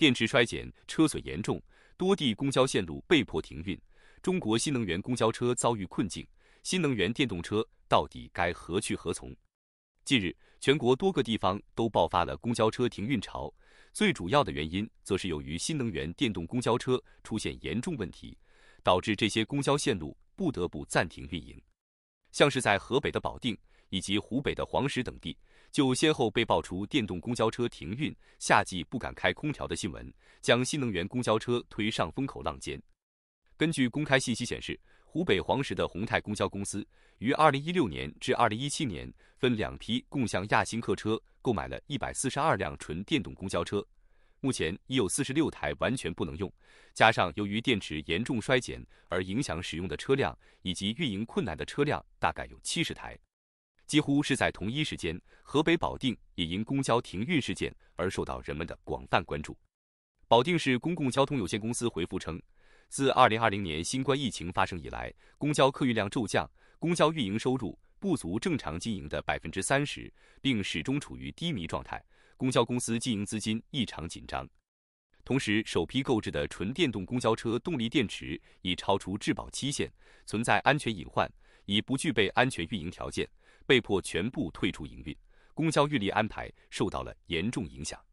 电池衰减，车损严重，多地公交线路被迫停运。中国新能源公交车遭遇困境，新能源电动车到底该何去何从？近日，全国多个地方都爆发了公交车停运潮，最主要的原因则是由于新能源电动公交车出现严重问题，导致这些公交线路不得不暂停运营。像是在河北的保定以及湖北的黄石等地。就先后被爆出电动公交车停运、夏季不敢开空调的新闻，将新能源公交车推上风口浪尖。根据公开信息显示，湖北黄石的宏泰公交公司于2016年至2017年分两批共向亚星客车购买了142辆纯电动公交车，目前已有46台完全不能用，加上由于电池严重衰减而影响使用的车辆，以及运营困难的车辆，大概有70台。几乎是在同一时间，河北保定也因公交停运事件而受到人们的广泛关注。保定市公共交通有限公司回复称，自2020年新冠疫情发生以来，公交客运量骤降，公交运营收入不足正常经营的百分之三十，并始终处于低迷状态，公交公司经营资金异常紧张。同时，首批购置的纯电动公交车动力电池已超出质保期限，存在安全隐患，已不具备安全运营条件。被迫全部退出营运，公交运力安排受到了严重影响。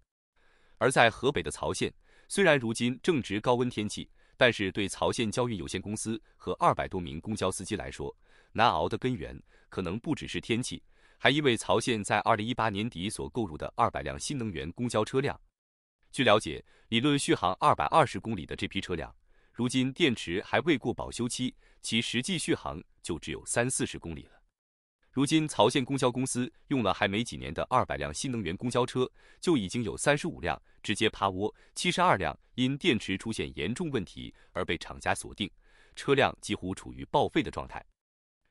而在河北的曹县，虽然如今正值高温天气，但是对曹县交运有限公司和二百多名公交司机来说，难熬的根源可能不只是天气，还因为曹县在二零一八年底所购入的二百辆新能源公交车辆。据了解，理论续航二百二十公里的这批车辆，如今电池还未过保修期，其实际续航就只有三四十公里了。如今，曹县公交公司用了还没几年的二百辆新能源公交车，就已经有三十五辆直接趴窝，七十二辆因电池出现严重问题而被厂家锁定，车辆几乎处于报废的状态。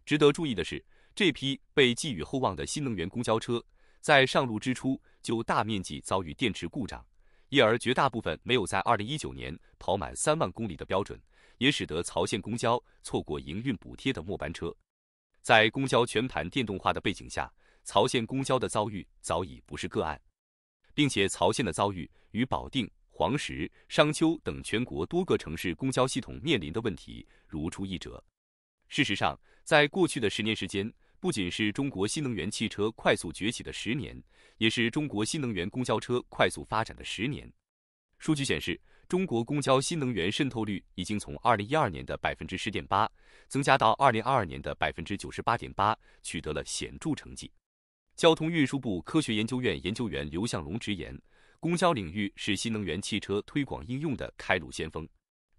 值得注意的是，这批被寄予厚望的新能源公交车在上路之初就大面积遭遇电池故障，因而绝大部分没有在二零一九年跑满三万公里的标准，也使得曹县公交错过营运补贴的末班车。在公交全盘电动化的背景下，曹县公交的遭遇早已不是个案，并且曹县的遭遇与保定、黄石、商丘等全国多个城市公交系统面临的问题如出一辙。事实上，在过去的十年时间，不仅是中国新能源汽车快速崛起的十年，也是中国新能源公交车快速发展的十年。数据显示。中国公交新能源渗透率已经从二零一二年的百分之十点八增加到二零二二年的百分之九十八点八，取得了显著成绩。交通运输部科学研究院研究员刘向龙直言，公交领域是新能源汽车推广应用的开路先锋。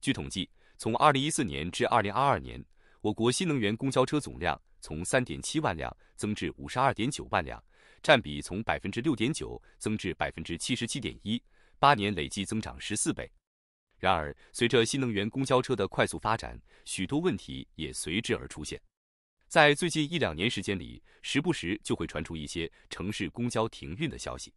据统计，从二零一四年至二零二二年，我国新能源公交车总量从三点七万辆增至五十二点九万辆，占比从百分之六点九增至百分之七十七点一，八年累计增长十四倍。然而，随着新能源公交车的快速发展，许多问题也随之而出现。在最近一两年时间里，时不时就会传出一些城市公交停运的消息。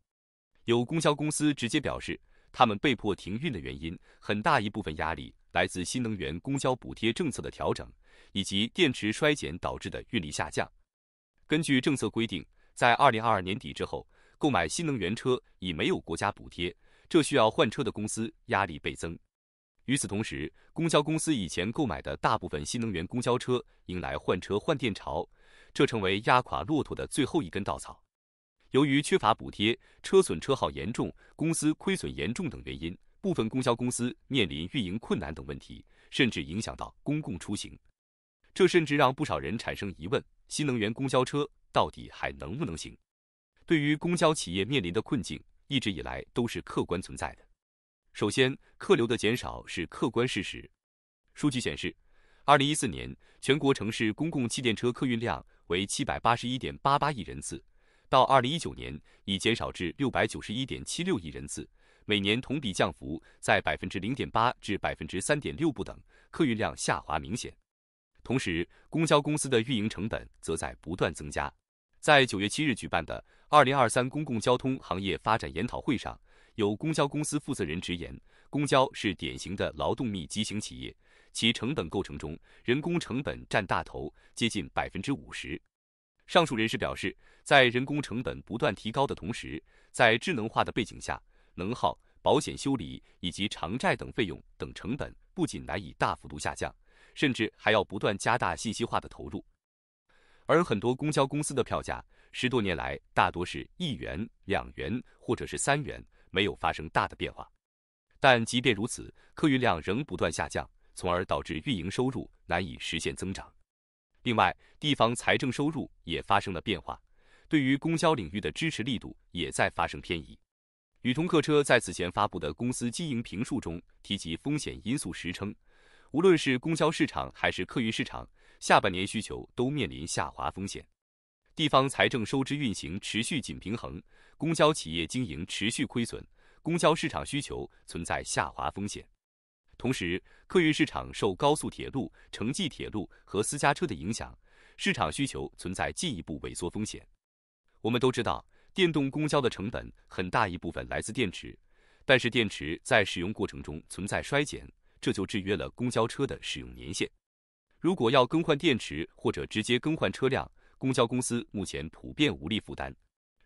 有公交公司直接表示，他们被迫停运的原因，很大一部分压力来自新能源公交补贴政策的调整，以及电池衰减导致的运力下降。根据政策规定，在二零二二年底之后，购买新能源车已没有国家补贴，这需要换车的公司压力倍增。与此同时，公交公司以前购买的大部分新能源公交车迎来换车换电潮，这成为压垮骆驼的最后一根稻草。由于缺乏补贴、车损车耗严重、公司亏损严重等原因，部分公交公司面临运营困难等问题，甚至影响到公共出行。这甚至让不少人产生疑问：新能源公交车到底还能不能行？对于公交企业面临的困境，一直以来都是客观存在的。首先，客流的减少是客观事实。数据显示，二零一四年全国城市公共汽电车客运量为七百八十一点八八亿人次，到二零一九年已减少至六百九十一点七六亿人次，每年同比降幅在百分之零点八至百分之三点六不等，客运量下滑明显。同时，公交公司的运营成本则在不断增加。在九月七日举办的二零二三公共交通行业发展研讨会上。有公交公司负责人直言，公交是典型的劳动密集型企业，其成本构成中人工成本占大头，接近百分之五十。上述人士表示，在人工成本不断提高的同时，在智能化的背景下，能耗、保险、修理以及偿债等费用等成本不仅难以大幅度下降，甚至还要不断加大信息化的投入。而很多公交公司的票价，十多年来大多是一元、两元或者是三元。没有发生大的变化，但即便如此，客运量仍不断下降，从而导致运营收入难以实现增长。另外，地方财政收入也发生了变化，对于公交领域的支持力度也在发生偏移。宇通客车在此前发布的公司经营评述中提及风险因素时称，无论是公交市场还是客运市场，下半年需求都面临下滑风险。地方财政收支运行持续紧平衡，公交企业经营持续亏损，公交市场需求存在下滑风险。同时，客运市场受高速铁路、城际铁路和私家车的影响，市场需求存在进一步萎缩风险。我们都知道，电动公交的成本很大一部分来自电池，但是电池在使用过程中存在衰减，这就制约了公交车的使用年限。如果要更换电池或者直接更换车辆，公交公司目前普遍无力负担。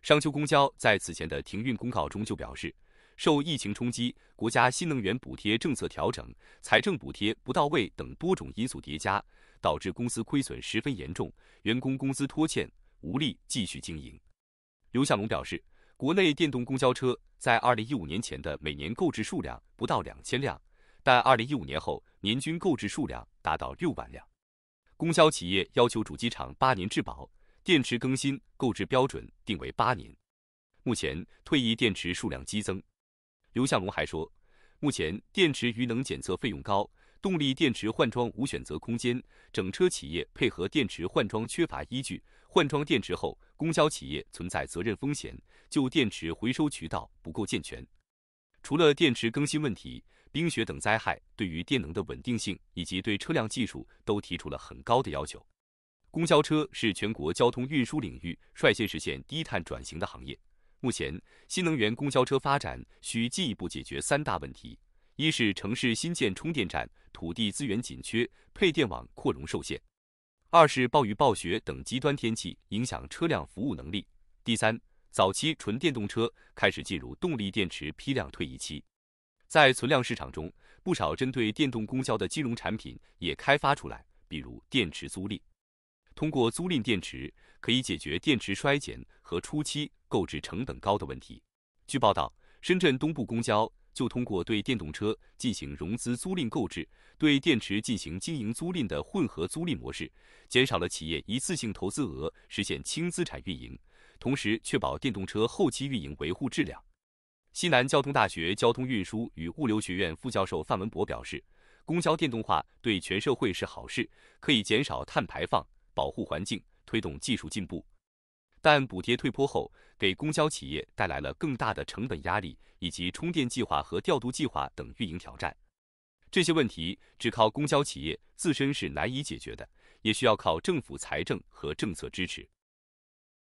商丘公交在此前的停运公告中就表示，受疫情冲击、国家新能源补贴政策调整、财政补贴不到位等多种因素叠加，导致公司亏损十分严重，员工工资拖欠，无力继续经营。刘向龙表示，国内电动公交车在二零一五年前的每年购置数量不到两千辆，但二零一五年后年均购置数量达到六万辆。公交企业要求主机厂八年质保，电池更新购置标准定为八年。目前退役电池数量激增。刘向龙还说，目前电池余能检测费用高，动力电池换装无选择空间，整车企业配合电池换装缺乏依据，换装电池后供销企业存在责任风险。就电池回收渠道不够健全，除了电池更新问题。冰雪等灾害对于电能的稳定性以及对车辆技术都提出了很高的要求。公交车是全国交通运输领域率先实现低碳转型的行业。目前，新能源公交车发展需进一步解决三大问题：一是城市新建充电站土地资源紧缺，配电网扩容受限；二是暴雨暴雪等极端天气影响车辆服务能力；第三，早期纯电动车开始进入动力电池批量退役期。在存量市场中，不少针对电动公交的金融产品也开发出来，比如电池租赁。通过租赁电池，可以解决电池衰减和初期购置成本高的问题。据报道，深圳东部公交就通过对电动车进行融资租赁购置，对电池进行经营租赁的混合租赁模式，减少了企业一次性投资额，实现轻资产运营，同时确保电动车后期运营维护质量。西南交通大学交通运输与物流学院副教授范文博表示，公交电动化对全社会是好事，可以减少碳排放、保护环境、推动技术进步。但补贴退坡后，给公交企业带来了更大的成本压力，以及充电计划和调度计划等运营挑战。这些问题只靠公交企业自身是难以解决的，也需要靠政府财政和政策支持。